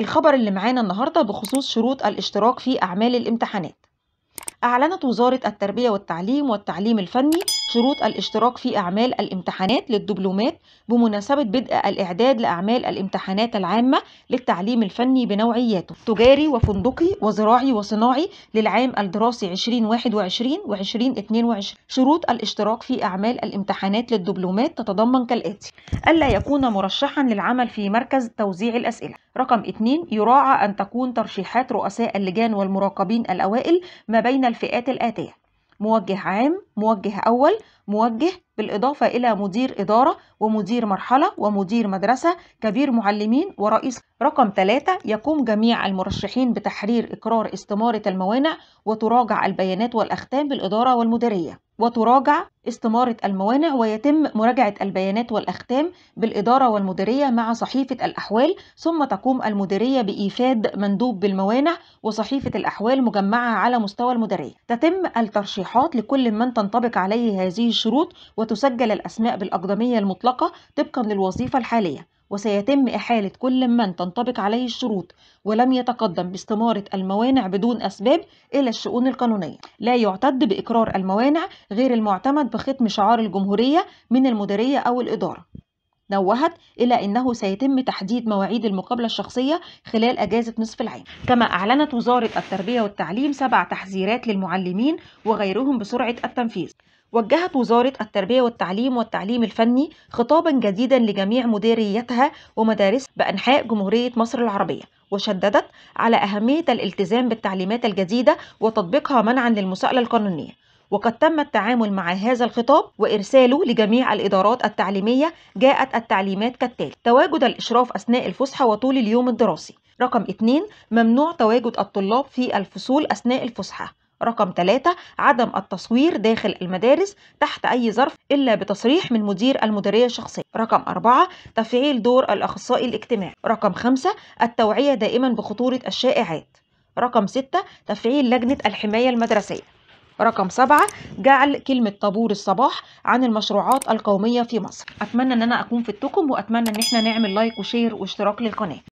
الخبر اللي معانا النهاردة بخصوص شروط الاشتراك في أعمال الامتحانات أعلنت وزارة التربية والتعليم والتعليم الفني شروط الاشتراك في أعمال الامتحانات للدبلومات بمناسبة بدء الإعداد لأعمال الامتحانات العامة للتعليم الفني بنوعياته تجاري وفندقي وزراعي وصناعي للعام الدراسي 2021 و2022 شروط الاشتراك في أعمال الامتحانات للدبلومات تتضمن كالآتي ألا يكون مرشحا للعمل في مركز توزيع الأسئلة رقم 2 يراعى أن تكون ترشيحات رؤساء اللجان والمراقبين الأوائل ما بين الفئات الآتية موجه عام موجه أول موجه بالإضافة إلى مدير إدارة ومدير مرحلة ومدير مدرسة كبير معلمين ورئيس رقم ثلاثة يقوم جميع المرشحين بتحرير إقرار استمارة الموانع وتراجع البيانات والأختام بالإدارة والمديرية وتراجع استمارة الموانع ويتم مراجعة البيانات والأختام بالإدارة والمديرية مع صحيفة الأحوال ثم تقوم المديرية بإيفاد مندوب بالموانع وصحيفة الأحوال مجمعة على مستوى المديرية تتم الترشيحات لكل من تنطبق عليه هذه الشروط وتسجل الأسماء بالأقدمية المطلقة طبقا للوظيفة الحالية وسيتم إحالة كل من تنطبق عليه الشروط ولم يتقدم باستمارة الموانع بدون أسباب إلى الشؤون القانونية لا يعتد بإقرار الموانع غير المعتمد بختم شعار الجمهورية من المديرية أو الإدارة نوهت إلى أنه سيتم تحديد مواعيد المقابلة الشخصية خلال أجازة نصف العام كما أعلنت وزارة التربية والتعليم سبع تحذيرات للمعلمين وغيرهم بسرعة التنفيذ وجهت وزارة التربية والتعليم والتعليم الفني خطابا جديدا لجميع مديريتها ومدارس بأنحاء جمهورية مصر العربية وشددت على أهمية الالتزام بالتعليمات الجديدة وتطبيقها منعا للمساءلة القانونية وقد تم التعامل مع هذا الخطاب وإرساله لجميع الإدارات التعليمية جاءت التعليمات كالتالي تواجد الإشراف أثناء الفسحة وطول اليوم الدراسي رقم 2 ممنوع تواجد الطلاب في الفصول أثناء الفسحة رقم 3 عدم التصوير داخل المدارس تحت أي ظرف إلا بتصريح من مدير المديرية الشخصية رقم 4 تفعيل دور الأخصائي الاجتماعي رقم 5 التوعية دائما بخطورة الشائعات رقم 6 تفعيل لجنة الحماية المدرسية رقم سبعة جعل كلمة طابور الصباح عن المشروعات القومية في مصر أتمنى أن أنا أكون فدتكم وأتمنى أن احنا نعمل لايك وشير واشتراك للقناة